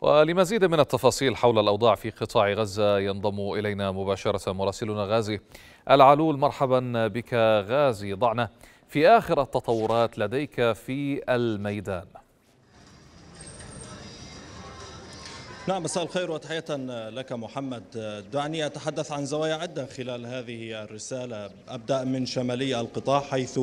ولمزيد من التفاصيل حول الأوضاع في قطاع غزة ينضم إلينا مباشرة مراسلنا غازي العلول مرحبا بك غازي ضعنا في آخر التطورات لديك في الميدان نعم مساء الخير وتحية لك محمد دعني أتحدث عن زوايا عدة خلال هذه الرسالة أبدأ من شمالي القطاع حيث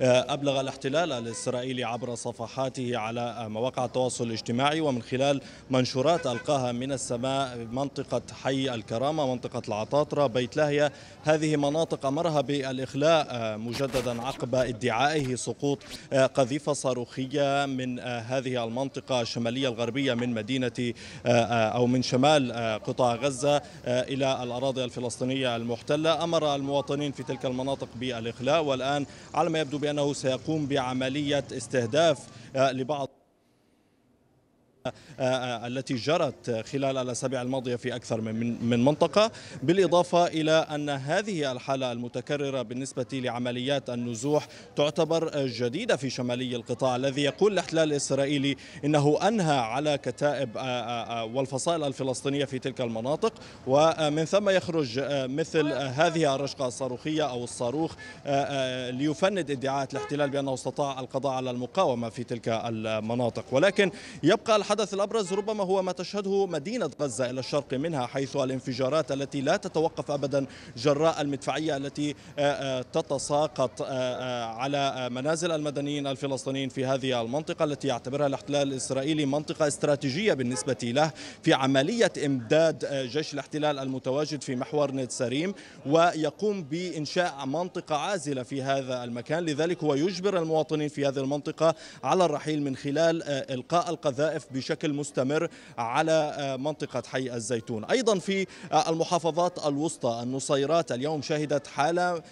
أبلغ الاحتلال الإسرائيلي عبر صفحاته على مواقع التواصل الاجتماعي ومن خلال منشورات ألقاها من السماء منطقة حي الكرامة منطقة العطاطرة بيت لاهيا هذه مناطق أمرها بالإخلاء مجددا عقب ادعائه سقوط قذيفة صاروخية من هذه المنطقة الشمالية الغربية من مدينة آه، أو من شمال آه، قطاع غزة آه، إلى الأراضي الفلسطينية المحتلة أمر المواطنين في تلك المناطق بالإخلاء والآن على ما يبدو بأنه سيقوم بعملية استهداف لبعض آه، آه، التي جرت خلال الأسابيع الماضية في أكثر من من منطقة بالإضافة إلى أن هذه الحالة المتكررة بالنسبة لعمليات النزوح تعتبر جديدة في شمالي القطاع الذي يقول الاحتلال الإسرائيلي إنه أنهى على كتائب آه، والفصائل الفلسطينية في تلك المناطق ومن ثم يخرج مثل هذه الرشقة الصاروخية أو الصاروخ ليفند ادعاءات الاحتلال بأنه استطاع القضاء على المقاومة في تلك المناطق ولكن يبقى الحد الحدث الأبرز ربما هو ما تشهده مدينة غزة إلى الشرق منها حيث الانفجارات التي لا تتوقف أبدا جراء المدفعية التي آه، آه، تتساقط آه، على منازل المدنيين الفلسطينيين في هذه المنطقة التي يعتبرها الاحتلال الإسرائيلي منطقة استراتيجية بالنسبة له في عملية إمداد جيش الاحتلال المتواجد في محور نتسريم ويقوم بإنشاء منطقة عازلة في هذا المكان لذلك هو يجبر المواطنين في هذه المنطقة على الرحيل من خلال إلقاء القذائف بشكل بشكل مستمر على آه، منطقة حي الزيتون أيضا في آه، المحافظات الوسطى النصيرات اليوم شهدت حالة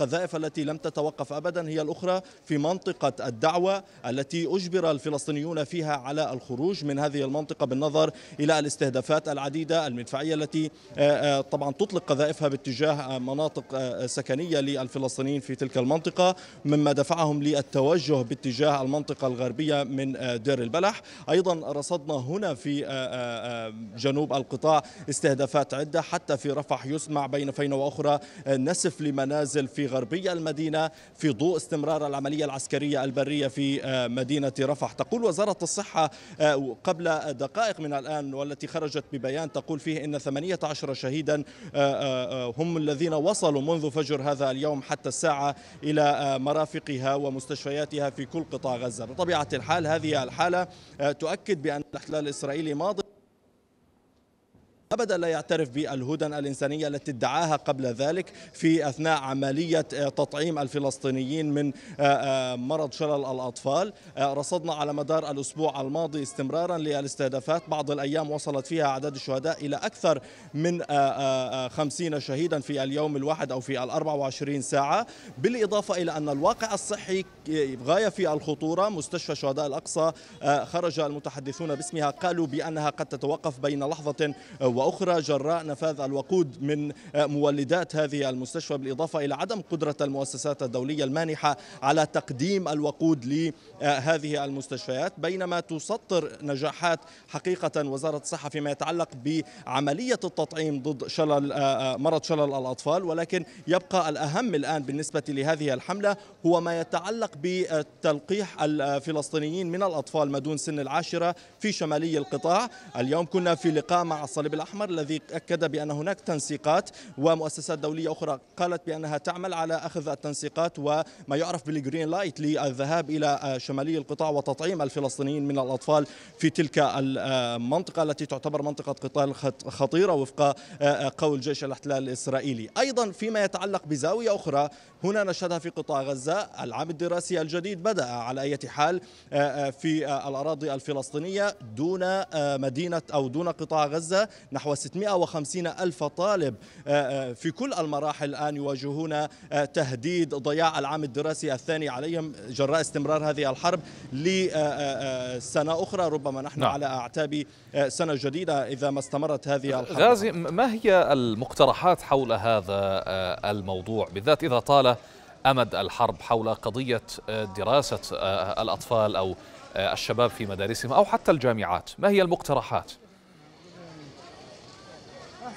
القذائف التي لم تتوقف ابدا هي الاخرى في منطقه الدعوه التي اجبر الفلسطينيون فيها على الخروج من هذه المنطقه بالنظر الى الاستهدافات العديده المدفعيه التي آه، آه، طبعا تطلق قذائفها باتجاه مناطق آه، سكنيه للفلسطينيين في تلك المنطقه مما دفعهم للتوجه باتجاه المنطقه الغربيه من دير البلح ايضا رصدنا هنا في جنوب القطاع استهدافات عده حتى في رفح يسمع بين فين واخرى نسف لمنازل في في المدينة في ضوء استمرار العملية العسكرية البرية في آه، مدينة رفح تقول وزارة الصحة آه، قبل دقائق من الآن والتي خرجت ببيان تقول فيه إن 18 شهيدا آه، هم الذين وصلوا منذ فجر هذا اليوم حتى الساعة إلى مرافقها ومستشفياتها في كل قطاع غزة بطبيعة الحال هذه الحالة تؤكد بأن الاحتلال الإسرائيلي ماضي أبدا لا يعترف بالهدن الإنسانية التي ادعاها قبل ذلك في أثناء عملية آه، تطعيم الفلسطينيين من آه، آه، مرض شلل الأطفال رصدنا على مدار الأسبوع الماضي استمرارا للاستهدافات بعض الأيام وصلت فيها أعداد الشهداء إلى أكثر من خمسين شهيدا في اليوم الواحد أو في الأربع وعشرين ساعة بالإضافة إلى أن الواقع الصحي غاية في الخطورة مستشفى شهداء الأقصى خرج المتحدثون باسمها قالوا بأنها قد تتوقف بين لحظة و وأخرى جراء نفاذ الوقود من مولدات هذه المستشفى بالإضافة إلى عدم قدرة المؤسسات الدولية المانحة على تقديم الوقود لهذه المستشفيات بينما تسطر نجاحات حقيقة وزارة الصحة فيما يتعلق بعملية التطعيم ضد شلل مرض شلل الأطفال ولكن يبقى الأهم الآن بالنسبة لهذه الحملة هو ما يتعلق بتلقيح الفلسطينيين من الأطفال ما دون سن العاشرة في شمالي القطاع اليوم كنا في لقاء مع الصليب الأحمر الأحمر الذي أكد بأن هناك تنسيقات ومؤسسات دولية أخرى قالت بأنها تعمل على أخذ التنسيقات وما يعرف بالجرين لايت للذهاب إلى شمالي القطاع وتطعيم الفلسطينيين من الأطفال في تلك المنطقة التي تعتبر منطقة قتال خطيرة وفق آه، قول جيش الاحتلال الإسرائيلي أيضا فيما يتعلق بزاوية أخرى هنا نشهدها في قطاع غزة العام الدراسي الجديد بدأ على أي حال آه، آه، في الأراضي الفلسطينية دون مدينة أو دون قطاع غزة نحن نحو 650 ألف طالب آه، آه، في كل المراحل الآن يواجهون آه، تهديد ضياع العام الدراسي الثاني عليهم جراء استمرار هذه الحرب لسنة أخرى ربما نحن نعم. على أعتاب سنة جديدة إذا ما استمرت هذه الحرب غازي ما هي المقترحات حول هذا الموضوع بالذات إذا طال أمد الحرب حول قضية دراسة الأطفال أو الشباب في مدارسهم أو حتى الجامعات ما هي المقترحات؟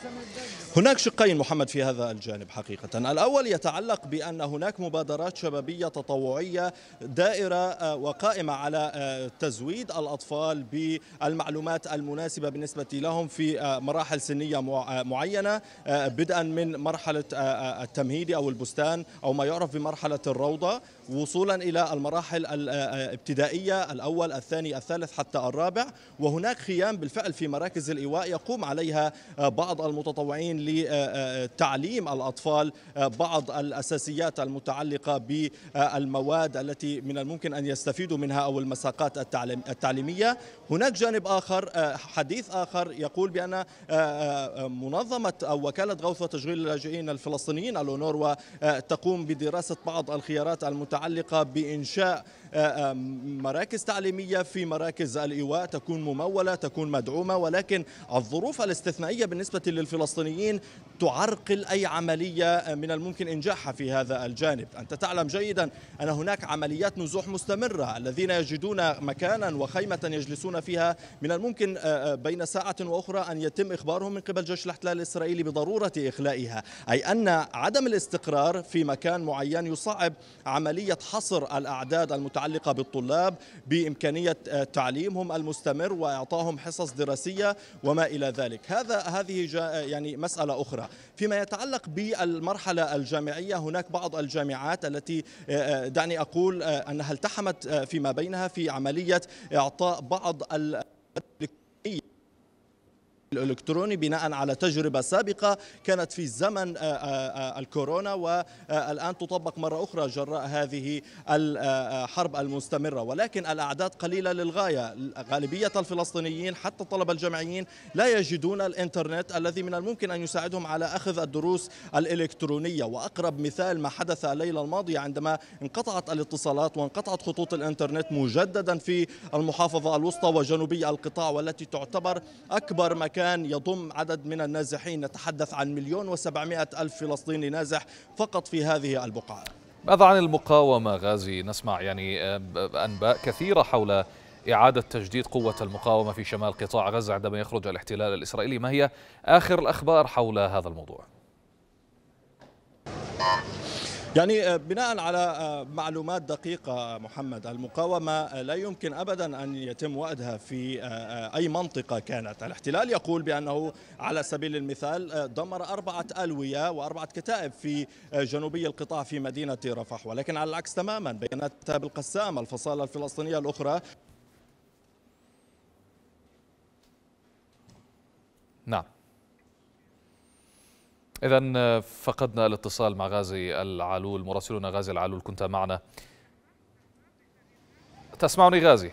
समझदार هناك شقين محمد في هذا الجانب حقيقة الأول يتعلق بأن هناك مبادرات شبابية تطوعية دائرة آه، وقائمة على آه، تزويد الأطفال بالمعلومات المناسبة بالنسبة لهم في آه، مراحل سنية معينة بدءا من مرحلة التمهيدي أو البستان أو ما يعرف بمرحلة الروضة وصولا إلى المراحل الابتدائية الأول الثاني الثالث حتى الرابع وهناك خيام بالفعل في مراكز الإيواء يقوم عليها بعض المتطوعين لتعليم الأطفال بعض الأساسيات المتعلقة بالمواد التي من الممكن أن يستفيدوا منها أو المساقات التعليمية هناك جانب آخر حديث آخر يقول بأن منظمة أو وكالة غوث وتشغيل اللاجئين الفلسطينيين الأونروا تقوم بدراسة بعض الخيارات المتعلقة بإنشاء آه، آه، مراكز تعليمية في مراكز الإيواء تكون ممولة تكون مدعومة ولكن الظروف الاستثنائية بالنسبة للفلسطينيين تعرقل أي عملية آه، من الممكن إنجاحها في هذا الجانب أنت تعلم جيدا أن هناك عمليات نزوح مستمرة الذين يجدون مكانا وخيمة يجلسون فيها من الممكن بين ساعة وأخرى أن يتم إخبارهم من قبل جيش الاحتلال الإسرائيلي بضرورة إخلائها أي أن عدم الاستقرار في مكان معين يصعب عملية حصر الأعداد المتحدة المتعلقة بالطلاب بإمكانية آه، تعليمهم المستمر وإعطائهم حصص دراسية وما إلى ذلك هذا هذه آه، يعني مسألة أخرى فيما يتعلق بالمرحلة الجامعية هناك بعض الجامعات التي آه، دعني أقول أنها التحمت فيما بينها في عملية إعطاء بعض ال بشكل الكتروني بناء على تجربه سابقه كانت في زمن آه، آه، آه، الكورونا والان تطبق مره اخرى جراء هذه الحرب المستمره ولكن الاعداد قليله للغايه غالبيه الفلسطينيين حتى الطلبه الجامعيين لا يجدون الانترنت الذي من الممكن ان يساعدهم على اخذ الدروس الالكترونيه واقرب مثال ما حدث الليله الماضيه عندما انقطعت الاتصالات وانقطعت خطوط الانترنت مجددا في المحافظه الوسطى وجنوبي القطاع والتي تعتبر اكبر مكان الآن يضم عدد من النازحين نتحدث عن مليون وسبعمائة ألف فلسطيني نازح فقط في هذه البقعة ماذا عن المقاومة غازي نسمع يعني آه، أنباء كثيرة حول إعادة تجديد قوة المقاومة في شمال قطاع غزة عندما يخرج الاحتلال الإسرائيلي ما هي آخر الأخبار حول هذا الموضوع؟ يعني آه، بناء على آه، معلومات دقيقة آه، محمد المقاومة لا يمكن أبدا أن يتم وأدها في أي منطقة كانت الاحتلال يقول بأنه على سبيل المثال دمر أربعة ألوية وأربعة كتائب في جنوبي القطاع في مدينة رفح ولكن على العكس تماما بيانات بالقسام الفصائل الفلسطينية الأخرى نعم إذا آه، فقدنا الاتصال مع غازي العلول مراسلنا غازي العلول كنت معنا تسمعني غازي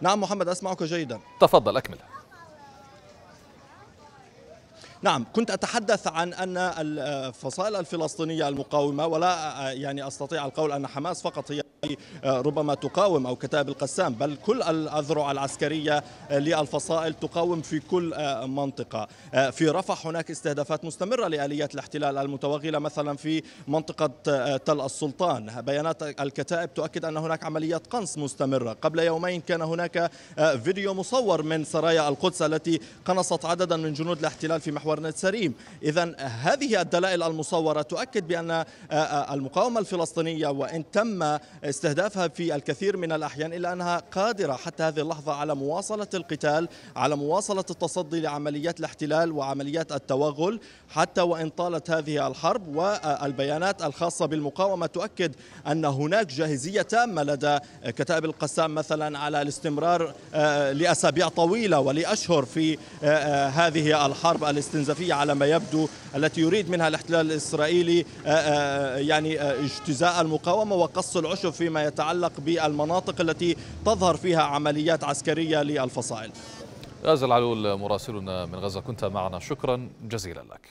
نعم محمد أسمعك جيدا تفضل أكمل نعم كنت أتحدث عن أن الفصائل الفلسطينية المقاومة ولا آه، يعني أستطيع القول أن حماس فقط هي ربما تقاوم أو كتاب القسام بل كل الأذرع العسكرية للفصائل تقاوم في كل منطقة في رفح هناك استهدافات مستمرة لآليات الاحتلال المتوغلة مثلا في منطقة تل السلطان بيانات الكتائب تؤكد أن هناك عمليات قنص مستمرة قبل يومين كان هناك فيديو مصور من سرايا القدس التي قنصت عددا من جنود الاحتلال في محور نتسريم سريم إذا هذه الدلائل المصورة تؤكد بأن المقاومة الفلسطينية وإن تم استهدافها في الكثير من الأحيان إلا أنها قادرة حتى هذه اللحظة على مواصلة القتال على مواصلة التصدي لعمليات الاحتلال وعمليات التوغل حتى وإن طالت هذه الحرب والبيانات الخاصة بالمقاومة تؤكد أن هناك جاهزية تامة لدى كتائب القسام مثلا على الاستمرار آه، لأسابيع طويلة ولأشهر في آه، آه، هذه الحرب الاستنزافية على ما يبدو التي يريد منها الاحتلال الإسرائيلي يعني اجتزاء المقاومة وقص العشب فيما يتعلق بالمناطق التي تظهر فيها عمليات عسكرية للفصائل يازل علول مراسلنا من غزة كنت معنا شكرا جزيلا لك